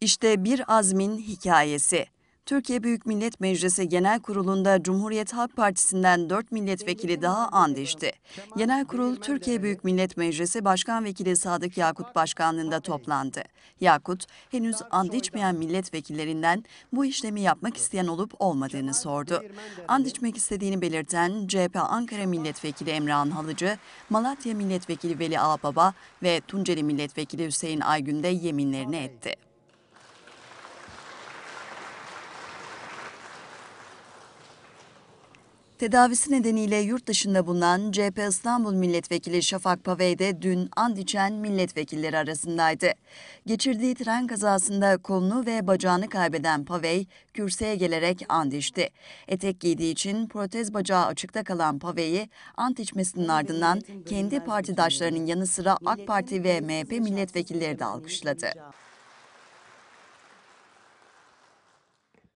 İşte bir azmin hikayesi. Türkiye Büyük Millet Meclisi Genel Kurulu'nda Cumhuriyet Halk Partisi'nden 4 milletvekili daha and içti. Genel Kurul Türkiye Büyük Millet Meclisi Başkan Vekili Sadık Yakut başkanlığında toplandı. Yakut, henüz and içmeyen milletvekillerinden bu işlemi yapmak isteyen olup olmadığını sordu. And içmek istediğini belirten CHP Ankara Milletvekili Emrah Halıcı, Malatya Milletvekili Veli Ağbaba ve Tunceli Milletvekili Hüseyin Aygün de yeminlerini etti. Tedavisi nedeniyle yurt dışında bulunan CHP İstanbul Milletvekili Şafak Pavey de dün and içen milletvekilleri arasındaydı. Geçirdiği tren kazasında kolunu ve bacağını kaybeden Pavey, kürsüye gelerek and içti. Etek giydiği için protez bacağı açıkta kalan Pavey'i ant içmesinin ardından kendi partidaşlarının yanı sıra AK Parti ve MHP milletvekilleri de alkışladı.